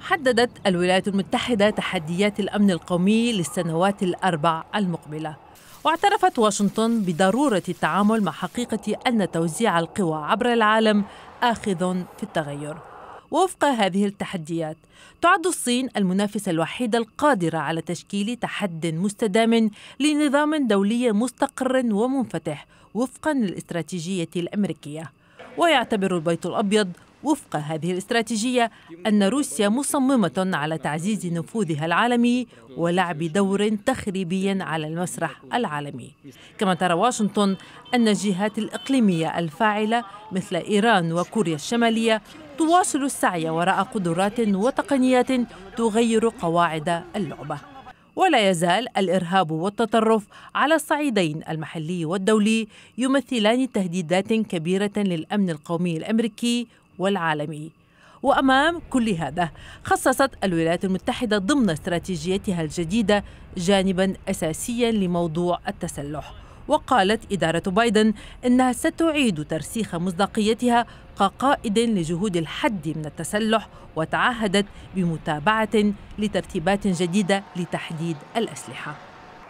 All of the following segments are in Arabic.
حددت الولايات المتحدة تحديات الأمن القومي للسنوات الأربع المقبلة واعترفت واشنطن بضرورة التعامل مع حقيقة أن توزيع القوى عبر العالم آخذ في التغير ووفق هذه التحديات تعد الصين المنافسة الوحيدة القادرة على تشكيل تحد مستدام لنظام دولي مستقر ومنفتح وفقا للاستراتيجية الأمريكية ويعتبر البيت الأبيض وفق هذه الاستراتيجية أن روسيا مصممة على تعزيز نفوذها العالمي ولعب دور تخريبي على المسرح العالمي كما ترى واشنطن أن الجهات الإقليمية الفاعلة مثل إيران وكوريا الشمالية تواصل السعي وراء قدرات وتقنيات تغير قواعد اللعبة ولا يزال الارهاب والتطرف على الصعيدين المحلي والدولي يمثلان تهديدات كبيره للامن القومي الامريكي والعالمي وامام كل هذا خصصت الولايات المتحده ضمن استراتيجيتها الجديده جانبا اساسيا لموضوع التسلح وقالت اداره بايدن انها ستعيد ترسيخ مصداقيتها كقائد لجهود الحد من التسلح وتعهدت بمتابعه لترتيبات جديده لتحديد الاسلحه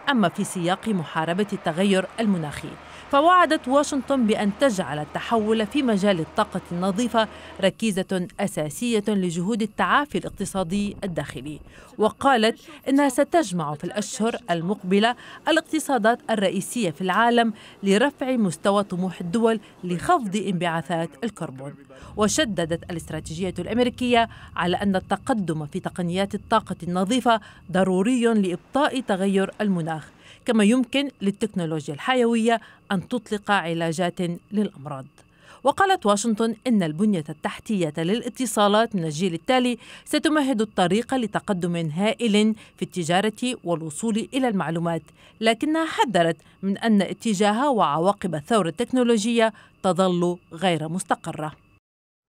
أما في سياق محاربة التغير المناخي فوعدت واشنطن بأن تجعل التحول في مجال الطاقة النظيفة ركيزة أساسية لجهود التعافي الاقتصادي الداخلي وقالت إنها ستجمع في الأشهر المقبلة الاقتصادات الرئيسية في العالم لرفع مستوى طموح الدول لخفض انبعاثات الكربون وشددت الاستراتيجية الأمريكية على أن التقدم في تقنيات الطاقة النظيفة ضروري لإبطاء تغير المناخ كما يمكن للتكنولوجيا الحيويه ان تطلق علاجات للامراض وقالت واشنطن ان البنيه التحتيه للاتصالات من الجيل التالي ستمهد الطريق لتقدم هائل في التجاره والوصول الى المعلومات لكنها حذرت من ان اتجاه وعواقب الثوره التكنولوجيه تظل غير مستقره